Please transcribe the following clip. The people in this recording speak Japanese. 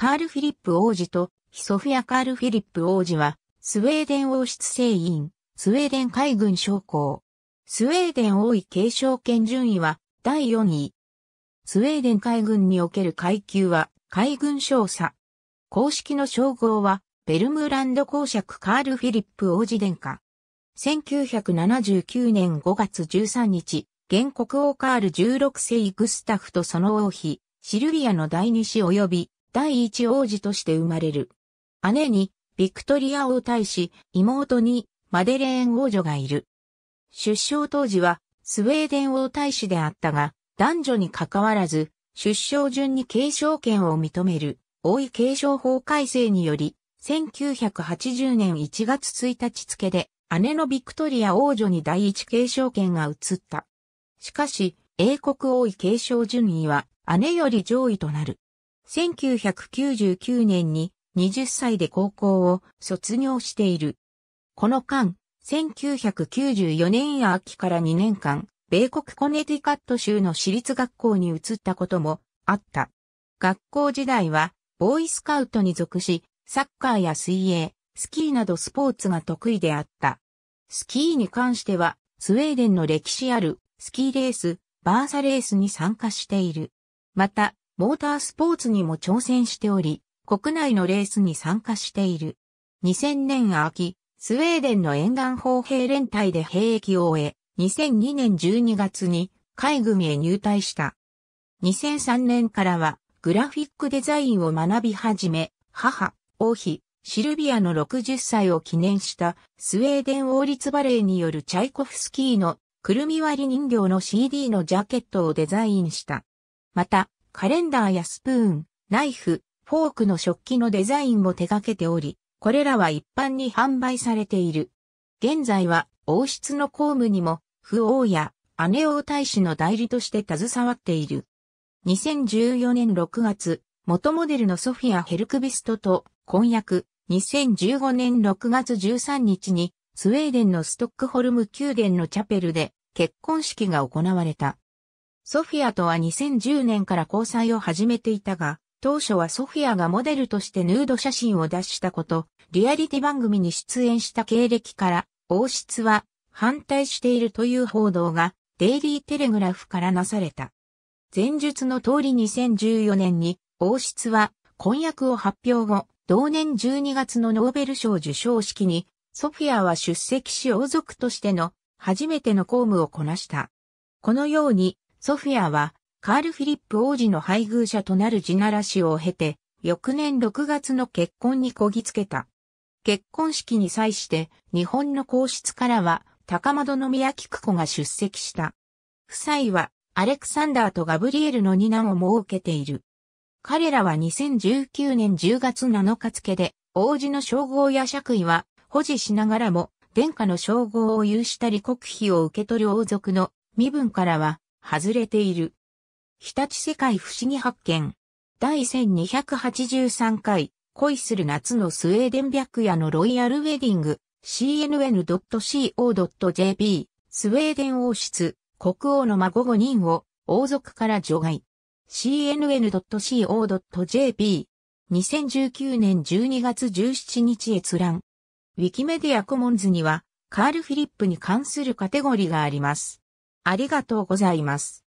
カール・フィリップ王子と、ヒソフィア・カール・フィリップ王子は、スウェーデン王室聖院、スウェーデン海軍将校。スウェーデン王位継承権順位は、第4位。スウェーデン海軍における階級は、海軍少佐。公式の称号は、ベルムランド公爵カール・フィリップ王子殿下。1979年5月13日、原国王カール16世グスタフとその王妃、シルビアの第二子及び第一王子として生まれる。姉に、ビクトリア王太子、妹に、マデレーン王女がいる。出生当時は、スウェーデン王大使であったが、男女に関わらず、出生順に継承権を認める、王位継承法改正により、1980年1月1日付で、姉のビクトリア王女に第一継承権が移った。しかし、英国王位継承順位は、姉より上位となる。1999年に20歳で高校を卒業している。この間、1994年秋から2年間、米国コネティカット州の私立学校に移ったこともあった。学校時代は、ボーイスカウトに属し、サッカーや水泳、スキーなどスポーツが得意であった。スキーに関しては、スウェーデンの歴史あるスキーレース、バーサレースに参加している。また、モータースポーツにも挑戦しており、国内のレースに参加している。2000年秋、スウェーデンの沿岸砲兵連隊で兵役を終え、2002年12月に海軍へ入隊した。2003年からはグラフィックデザインを学び始め、母、王妃、シルビアの60歳を記念したスウェーデン王立バレーによるチャイコフスキーのくるみ割り人形の CD のジャケットをデザインした。また、カレンダーやスプーン、ナイフ、フォークの食器のデザインも手掛けており、これらは一般に販売されている。現在は王室の公務にも、不王や姉王大使の代理として携わっている。2014年6月、元モデルのソフィア・ヘルクビストと婚約、2015年6月13日に、スウェーデンのストックホルム宮殿のチャペルで結婚式が行われた。ソフィアとは2010年から交際を始めていたが、当初はソフィアがモデルとしてヌード写真を出したこと、リアリティ番組に出演した経歴から、王室は反対しているという報道が、デイリーテレグラフからなされた。前述の通り2014年に、王室は婚約を発表後、同年12月のノーベル賞受賞式に、ソフィアは出席し王族としての初めての公務をこなした。このように、ソフィアは、カール・フィリップ王子の配偶者となる地ならしを経て、翌年6月の結婚にこぎつけた。結婚式に際して、日本の皇室からは、高窓宮菊子が出席した。夫妻は、アレクサンダーとガブリエルの二男を設けている。彼らは2019年10月7日付で、王子の称号や爵位は保持しながらも、殿下の称号を有したり国費を受け取る王族の身分からは外れている。日立世界不思議発見。第1283回、恋する夏のスウェーデン白夜のロイヤルウェディング、cnn.co.jp、スウェーデン王室、国王の孫5人を、王族から除外。cnn.co.jp、2019年12月17日閲覧。ウィキメディアコモンズには、カール・フィリップに関するカテゴリーがあります。ありがとうございます。